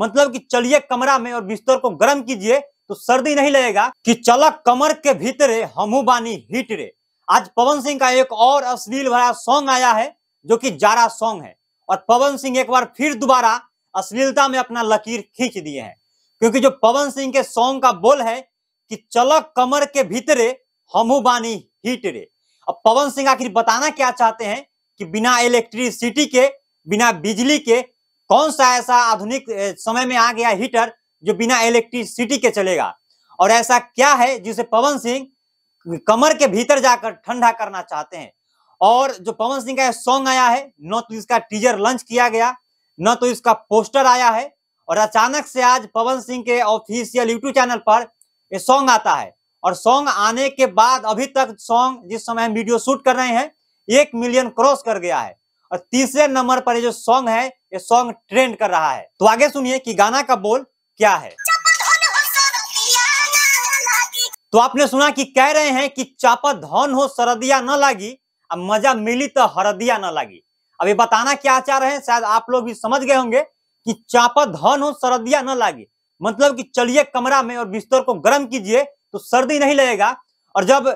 मतलब कि चलिए कमरा में और बिस्तर को गर्म कीजिए तो सर्दी नहीं लगेगा कि चला कमर के भीतरे हमू बानी हिट रे आज पवन सिंह का एक और अश्लील भरा सॉन्ग आया है जो कि जारा सॉन्ग है और पवन सिंह एक बार फिर दोबारा अश्लीलता में अपना लकीर खींच दिए हैं क्योंकि जो पवन सिंह के सॉन्ग का बोल है कि चलक कमर के भीतरे हमू बानी हिट रे अब पवन सिंह आखिर बताना क्या चाहते हैं कि बिना इलेक्ट्रिसिटी के बिना बिजली के कौन सा ऐसा आधुनिक समय में आ गया हीटर जो बिना इलेक्ट्रिसिटी के चलेगा और ऐसा क्या है जिसे पवन सिंह कमर के भीतर जाकर ठंडा करना चाहते हैं और जो पवन सिंह का सॉन्ग आया है न तो इसका टीजर लॉन्च किया गया न तो इसका पोस्टर आया है और अचानक से आज पवन सिंह के ऑफिशियल यूट्यूब चैनल पर ये सॉन्ग आता है और सॉन्ग आने के बाद अभी तक सॉन्ग जिस समय हम वीडियो शूट कर रहे हैं एक मिलियन क्रॉस कर गया है और तीसरे नंबर पर ये जो सॉन्ग है ये सॉन्ग ट्रेंड कर रहा है तो आगे सुनिए कि गाना का बोल क्या है तो आपने सुना कि कह रहे हैं कि चापा धन हो सरदिया न लागी अब मजा मिली तो हरदिया न लागी अब ये बताना क्या चाह रहे हैं शायद आप लोग भी समझ गए होंगे कि चापा धन हो सरदिया न लागी मतलब कि चलिए कमरा में और बिस्तर को गर्म कीजिए तो सर्दी नहीं लगेगा और जब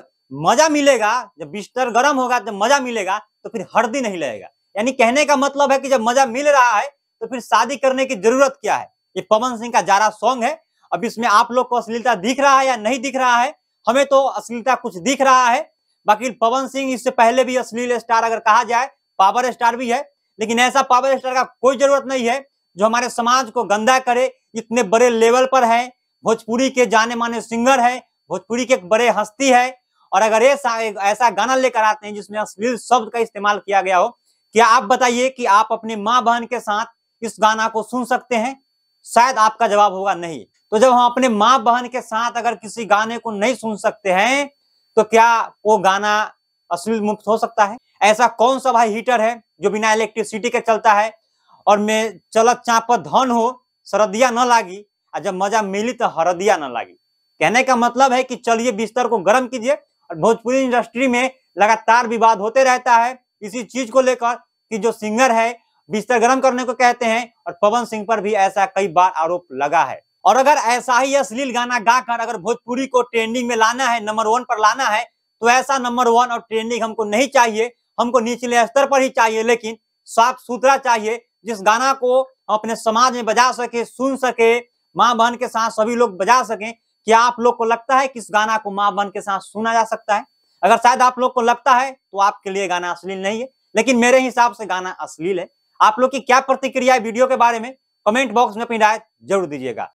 मजा मिलेगा जब बिस्तर गर्म होगा जब मजा मिलेगा तो फिर हर्दी नहीं लगेगा यानी कहने का मतलब है कि जब मजा मिल रहा है तो फिर शादी करने की जरूरत क्या है ये पवन सिंह का जारा सॉन्ग है अब इसमें आप लोग को अश्लीलता दिख रहा है या नहीं दिख रहा है हमें तो अश्लीलता कुछ दिख रहा है बाकी पवन सिंह इससे पहले भी अश्लील स्टार अगर कहा जाए पावर स्टार भी है लेकिन ऐसा पावर स्टार का कोई जरूरत नहीं है जो हमारे समाज को गंदा करे इतने बड़े लेवल पर है भोजपुरी के जाने माने सिंगर है भोजपुरी के एक बड़े हस्ती है और अगर ऐसा ऐसा गाना लेकर आते हैं जिसमें अश्लील शब्द का इस्तेमाल किया गया हो क्या आप बताइए कि आप अपने माँ बहन के साथ इस गाना को सुन सकते हैं शायद आपका जवाब होगा नहीं तो जब हम अपने माँ बहन के साथ अगर किसी गाने को नहीं सुन सकते हैं तो क्या वो गाना अश्लील मुक्त हो सकता है ऐसा कौन सा भाई हीटर है जो बिना इलेक्ट्रिसिटी के चलता है और मैं चलत चापत धन हो सरदिया न लागी और जब मजा मिली तो हरदिया न लागी कहने का मतलब है कि चलिए बिस्तर को गर्म कीजिए और भोजपुरी इंडस्ट्री में लगातार विवाद होते रहता है इसी चीज को लेकर कि जो सिंगर है बिस्तर गर्म करने को कहते हैं और पवन सिंह पर भी ऐसा कई बार आरोप लगा है और अगर ऐसा ही अश्लील गाना गाकर अगर भोजपुरी को ट्रेंडिंग में लाना है नंबर वन पर लाना है तो ऐसा नंबर वन और ट्रेंडिंग हमको नहीं चाहिए हमको निचले स्तर पर ही चाहिए लेकिन साफ सुथरा चाहिए जिस गाना को अपने समाज में बजा सके सुन सके माँ बहन के साथ सभी लोग बजा सके कि आप लोग को लगता है किस गाना को माँ बहन के साथ सुना जा सकता है अगर शायद आप लोग को लगता है तो आपके लिए गाना अश्लील नहीं है लेकिन मेरे हिसाब से गाना अश्लील है आप लोग की क्या प्रतिक्रिया है वीडियो के बारे में कमेंट बॉक्स में अपनी राय जरूर दीजिएगा